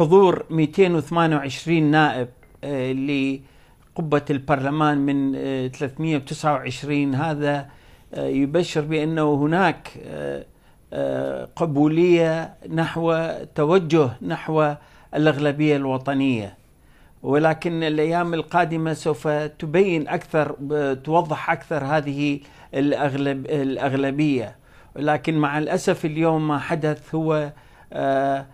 حضور 228 نائب آه، لقبة البرلمان من 329 آه، هذا آه، يبشر بأنه هناك قبولية نحو توجه نحو الأغلبية الوطنية ولكن الأيام القادمة سوف تبين أكثر توضح أكثر هذه الأغلب الأغلبية ولكن مع الأسف اليوم ما حدث هو آه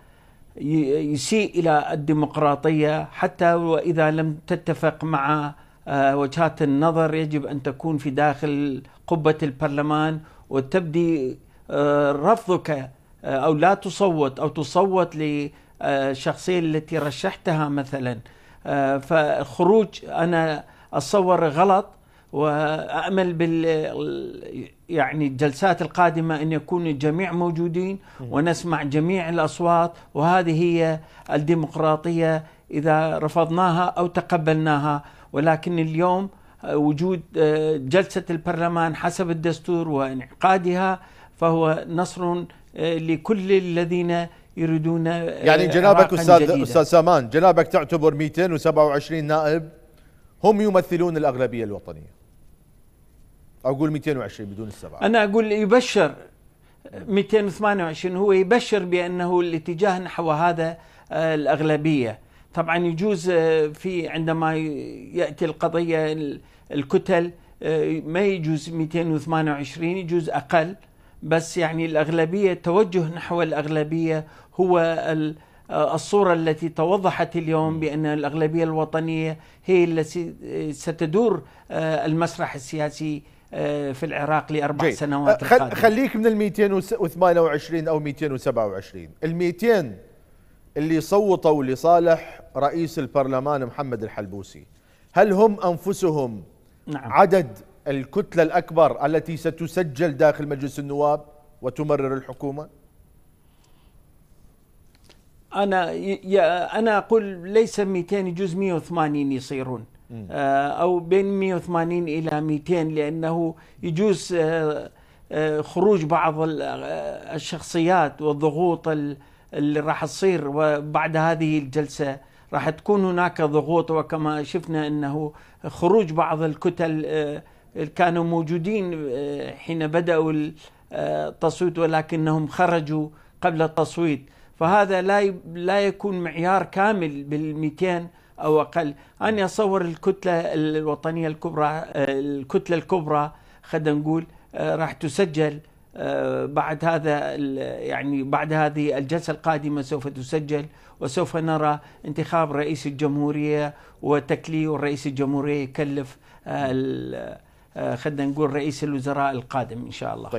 يسيء الى الديمقراطيه حتى واذا لم تتفق مع آه، وجهات النظر يجب ان تكون في داخل قبه البرلمان وتبدي آه، رفضك آه، او لا تصوت او تصوت للشخصيه التي رشحتها مثلا فالخروج انا اتصور غلط وامل بال يعني الجلسات القادمه ان يكون الجميع موجودين ونسمع جميع الاصوات وهذه هي الديمقراطيه اذا رفضناها او تقبلناها ولكن اليوم وجود آه، جلسه البرلمان حسب الدستور وانعقادها فهو نصر آه، لكل الذين يريدون آه، يعني جنابك استاذ استاذ سامان جنابك تعتبر 227 نائب هم يمثلون الأغلبية الوطنية أقول 220 بدون السبعة أنا أقول يبشر 228 هو يبشر بأنه الاتجاه نحو هذا آه، الأغلبية طبعا يجوز آه، في عندما يأتي القضية الكتل آه، ما يجوز 228 يجوز أقل بس يعني الأغلبية توجه نحو الأغلبية هو آه، الصورة التي توضحت اليوم بأن الأغلبية الوطنية هي التي آه، ستدور آه، المسرح السياسي في العراق لأربع جيد. سنوات خل القادمة خليك من ال 228 أو 227 ال 200 اللي صوتوا لصالح رئيس البرلمان محمد الحلبوسي هل هم أنفسهم نعم. عدد الكتلة الأكبر التي ستسجل داخل مجلس النواب وتمرر الحكومة؟ انا انا اقول ليس 200 يجوز 180 يصيرون آه، او بين 180 الى 200 لانه يجوز آه، آه، خروج بعض الشخصيات والضغوط اللي راح تصير وبعد هذه الجلسه راح تكون هناك ضغوط وكما شفنا انه خروج بعض الكتل اللي كانوا موجودين حين بداوا التصويت ولكنهم خرجوا قبل التصويت فهذا لا لا يكون معيار كامل بال200 او اقل انا اصور الكتله الوطنيه الكبرى الكتله الكبرى خلينا نقول آه، راح تسجل آه، بعد هذا يعني بعد هذه الجلسه القادمه سوف تسجل وسوف نرى انتخاب رئيس الجمهوريه وتكليف رئيس الجمهوريه يكلف آه، خلينا نقول رئيس الوزراء القادم ان شاء الله طيب.